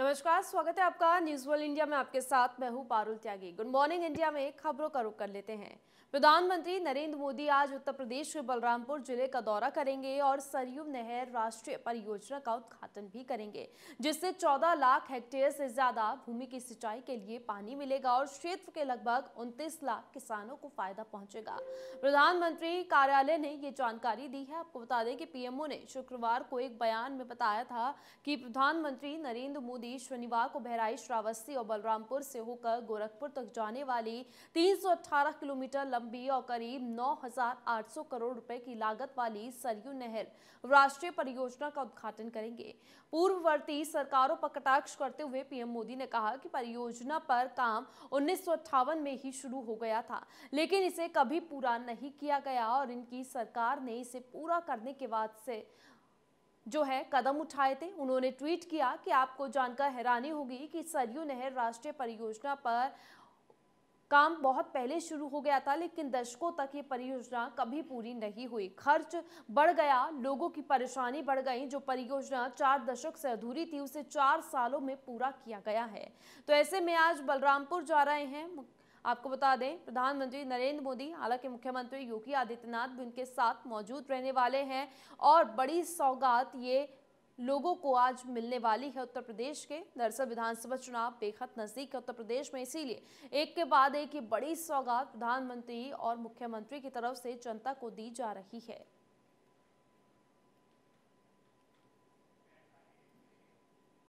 नमस्कार स्वागत है आपका न्यूज वर्ल्ड इंडिया में आपके साथ मैं हूं Parul Tyagi good morning India में खबरों का रुख कर लेते हैं प्रधानमंत्री नरेंद्र मोदी आज उत्तर प्रदेश के बलरामपुर जिले का दौरा करेंगे और सरयू नहर राष्ट्रीय परियोजना का उद्घाटन भी करेंगे जिससे 14 लाख हेक्टेयर से ज्यादा भूमि की सिंचाई के लिए पानी मिलेगा और क्षेत्र के लगभग उनतीस लाख किसानों को फायदा पहुंचेगा प्रधानमंत्री कार्यालय ने ये जानकारी दी है आपको बता दें कि पीएमओ ने शुक्रवार को एक बयान में बताया था कि प्रधानमंत्री नरेंद्र मोदी नदी शनिवार को बहराइच श्रावस्ती और बलरामपुर से होकर गोरखपुर तक जाने वाली 318 किलोमीटर लंबी और करीब 9,800 करोड़ रुपए की लागत वाली सरयू नहर राष्ट्रीय परियोजना का उद्घाटन करेंगे पूर्ववर्ती सरकारों पर कटाक्ष करते हुए पीएम मोदी ने कहा कि परियोजना पर काम उन्नीस में ही शुरू हो गया था लेकिन इसे कभी पूरा नहीं किया गया और इनकी सरकार ने इसे पूरा करने के बाद से जो है कदम उठाए थे उन्होंने ट्वीट किया कि आपको जानकर हैरानी होगी कि सरयू नहर राष्ट्रीय परियोजना पर काम बहुत पहले शुरू हो गया था लेकिन दशकों तक ये परियोजना कभी पूरी नहीं हुई खर्च बढ़ गया लोगों की परेशानी बढ़ गई जो परियोजना चार दशक से अधूरी थी उसे चार सालों में पूरा किया गया है तो ऐसे में आज बलरामपुर जा रहे हैं आपको बता दें प्रधानमंत्री नरेंद्र मोदी हालांकि मुख्यमंत्री योगी आदित्यनाथ भी उनके साथ मौजूद रहने वाले हैं और बड़ी सौगात ये लोगों को आज मिलने वाली है उत्तर प्रदेश के दरअसल विधानसभा चुनाव बेहद नज़दीक है उत्तर प्रदेश में इसीलिए एक के बाद एक ये बड़ी सौगात प्रधानमंत्री और मुख्यमंत्री की तरफ से जनता को दी जा रही है